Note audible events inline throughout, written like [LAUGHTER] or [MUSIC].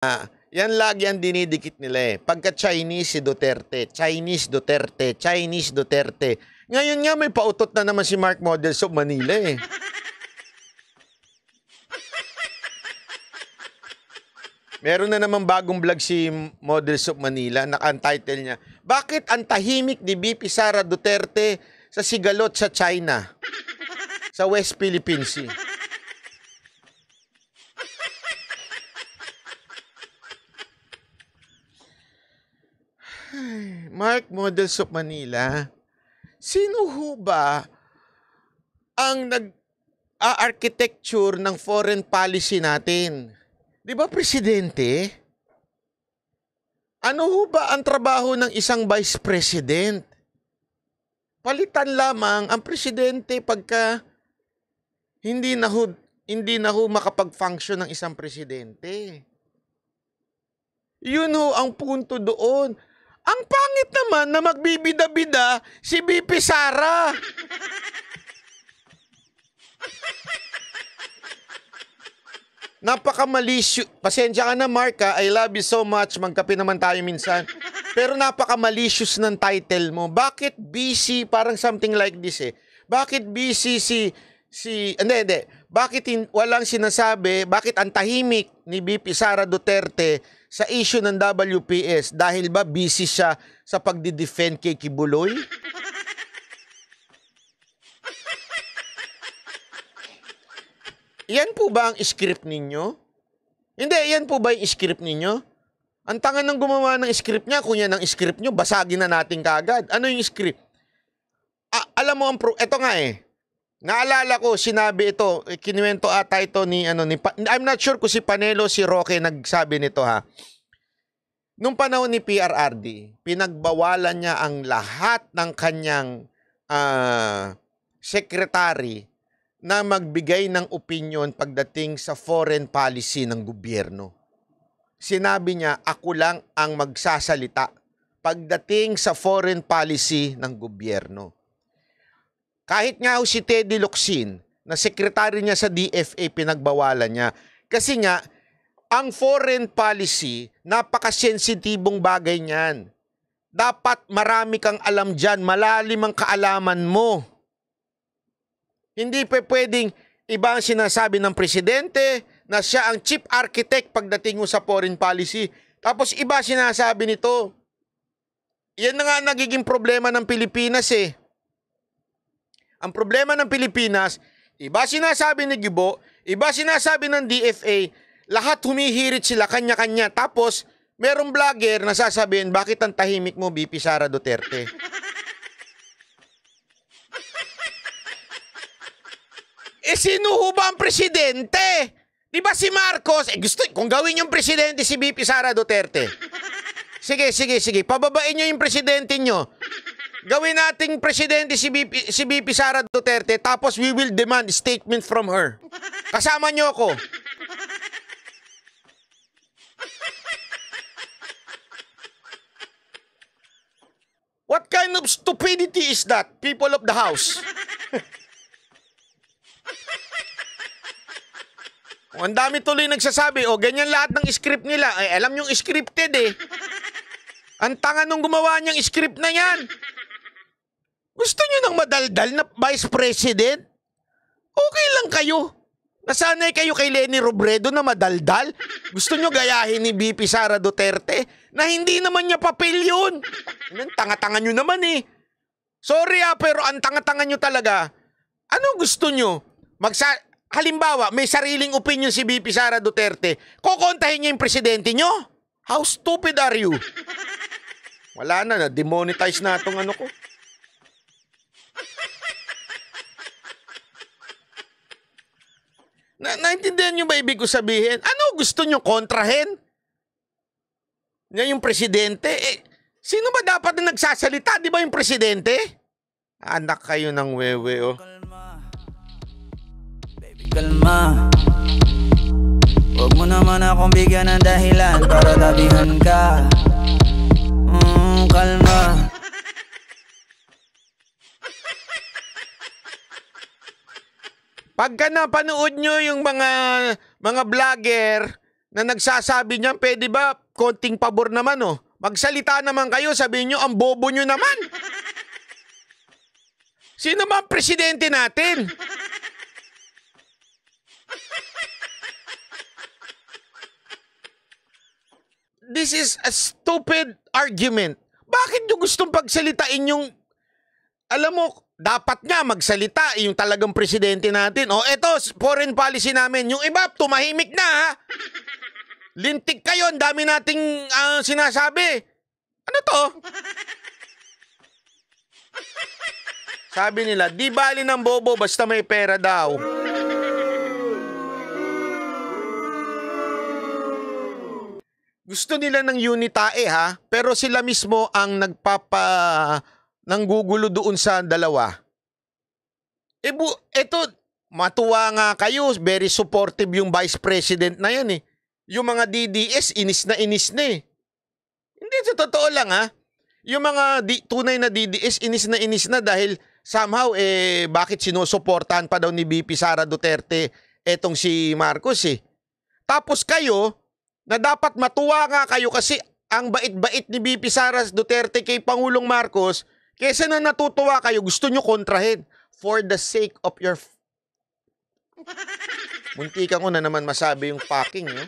Ah, yan lagi ang dinidikit nila eh. Pagka Chinese si Duterte, Chinese Duterte, Chinese Duterte. Ngayon nga may pautot na naman si Mark Models of Manila eh. Meron na naman bagong vlog si Models of Manila, naka-title niya, Bakit ang tahimik ni BP Sara Duterte sa sigalot sa China, sa West Philippines. Sea? Mark Models of Manila, sino ho ba ang nag architecture ng foreign policy natin? 'Di ba presidente? Ano ho ba ang trabaho ng isang vice president? Palitan lamang ang presidente pagka hindi na ho, hindi na ho makapag-function ng isang presidente. Yun ho ang punto doon. Ang pangit naman na magbibida-bida si BP Sara. Napakamalisyo. Pasensya ka na, Mark. Ha? I love you so much. Magkape naman tayo minsan. Pero napakamalicious ng title mo. Bakit BC? Parang something like this eh. Bakit BC si... si hindi, hindi. Bakit in, walang sinasabi? Bakit ang tahimik ni BP Sara Duterte sa issue ng WPS dahil ba busy siya sa pagdi-defend kay Kibuloy? Yan po ba ang script ninyo? Hindi, yan po ba yung script ninyo? Ang tanga ng gumawa ng script niya, kung yan script nyo, basagin na natin kagad. Ano yung script? Ah, alam mo, ang pro- eto nga eh, Naalala ko, sinabi ito, kinuwento ata ito ni, ano, ni, I'm not sure kung si Panelo, si Roque nagsabi nito ha. Nung panahon ni PRRD, pinagbawalan niya ang lahat ng kanyang uh, ah, secretary na magbigay ng opinion pagdating sa foreign policy ng gobyerno. Sinabi niya, ako lang ang magsasalita pagdating sa foreign policy ng gobyerno kahit nga si Teddy Locsin, na sekretary niya sa DFA, pinagbawalan niya. Kasi nga, ang foreign policy, napaka napakasensitibong bagay niyan. Dapat marami kang alam diyan, malalim ang kaalaman mo. Hindi pa pwedeng iba ang sinasabi ng presidente na siya ang chief architect pagdating sa foreign policy. Tapos iba sinasabi nito. Yan na nga nagiging problema ng Pilipinas eh ang problema ng Pilipinas, iba sinasabi ni Gibo, iba sinasabi ng DFA, lahat humihirit sila kanya-kanya. Tapos, merong vlogger na sasabihin, bakit ang tahimik mo, BP Sara Duterte? [LAUGHS] eh, sino ho ba ang presidente? Di ba si Marcos? Eh, gusto, kung gawin yung presidente si BP Sara Duterte. Sige, sige, sige. Pababain nyo yung presidente nyo gawin nating presidente si BP, si BP Sara Duterte tapos we will demand statement from her. Kasama niyo ako. What kind of stupidity is that, people of the house? [LAUGHS] Ang dami tuloy nagsasabi, o oh, ganyan lahat ng script nila. Ay, alam yung scripted eh. Ang tanga nung gumawa niyang script na yan. Gusto nyo ng madaldal na vice president? Okay lang kayo. Nasanay kayo kay Lenny Robredo na madaldal? Gusto nyo gayahin ni BP Sara Duterte na hindi naman niya papel yun? Ang tanga-tanga nyo naman eh. Sorry ah, pero ang tanga-tanga nyo talaga. Ano gusto nyo? Magsa Halimbawa, may sariling opinion si BP Sara Duterte. Kukontahin niya yung presidente nyo? How stupid are you? Wala na, na-demonetize na itong ano ko. Na naintindihan nyo ba ibig ko sabihin? Ano gusto nyo kontrahin? Nga yung presidente? Eh, sino ba dapat na nagsasalita? Di ba yung presidente? Anak kayo ng wewe, oh. Kalma. Baby, kalma. Huwag mo naman akong bigyan ng dahilan para tabihan ka. Pagka napanood nyo yung mga mga vlogger na nagsasabi niyan, pwede ba konting pabor naman oh. Magsalita naman kayo, sabihin nyo, ang bobo nyo naman. Sino man presidente natin? This is a stupid argument. Bakit nyo gustong pagsalitain yung alam mo, dapat nga magsalita eh, yung talagang presidente natin. O, oh, eto, foreign policy namin. Yung iba, tumahimik na ha. Lintik kayo, ang dami nating uh, sinasabi. Ano to? Sabi nila, di bali ng bobo basta may pera daw. Gusto nila ng unitae ha, pero sila mismo ang nagpapa gugulo doon sa dalawa. E bu, eto, matuwa nga kayo, very supportive yung vice president na yan eh. Yung mga DDS, inis na inis na eh. Hindi, sa totoo lang ha. Ah. Yung mga di, tunay na DDS, inis na inis na dahil somehow eh bakit sinusuportahan pa daw ni BP Sara Duterte etong si Marcos eh. Tapos kayo, na dapat matuwa nga kayo kasi ang bait-bait ni BP Sara Duterte kay Pangulong Marcos, Kesa na natutuwa kayo, gusto nyo kontrahin for the sake of your... [LAUGHS] Muntikan ko na naman masabi yung fucking, no?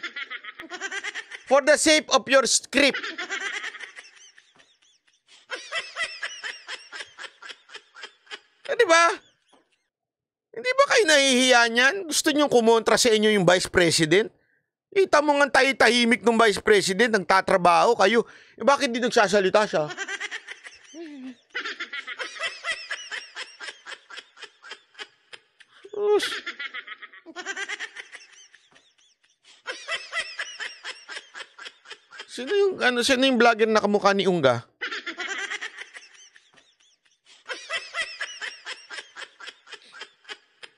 For the sake of your script. Ah, di ba? Hindi ba kayo nahihiya niyan? Gusto niyo kumontra sa inyo yung vice president? Kita mo nga tayo tahimik ng vice president, nagtatrabaho kayo. Eh, bakit di nagsasalita siya? Sus! Sino yung, ano, sino yung vlogger na kamukha ni Unga?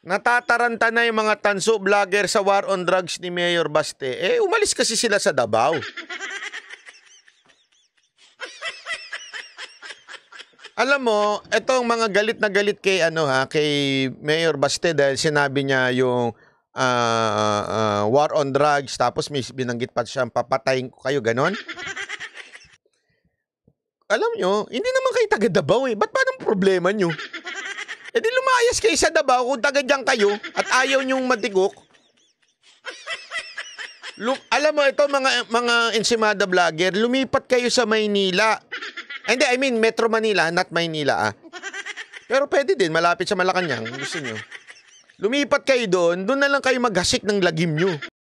Natataranta na yung mga tanso vlogger sa war on drugs ni Mayor Baste. Eh, umalis kasi sila sa Davao. Alam mo, itong mga galit na galit kay ano ha, kay Mayor Baste dahil sinabi niya yung uh, uh, war on drugs tapos may binanggit pa siya papatayin ko kayo ganon. Alam nyo, hindi naman kayo taga Davao eh. Ba't ba ng problema nyo? E di lumayas kayo sa Dabaw kung taga dyan kayo at ayaw nyong matigok. Look, alam mo, ito mga, mga ensimada vlogger, lumipat kayo sa Maynila. Hindi, I mean Metro Manila, not Manila, ah. Pero pwede din, malapit sa Malacanang, gusto nyo. Lumipat kayo doon, doon na lang kayo maghasik ng lagim nyo.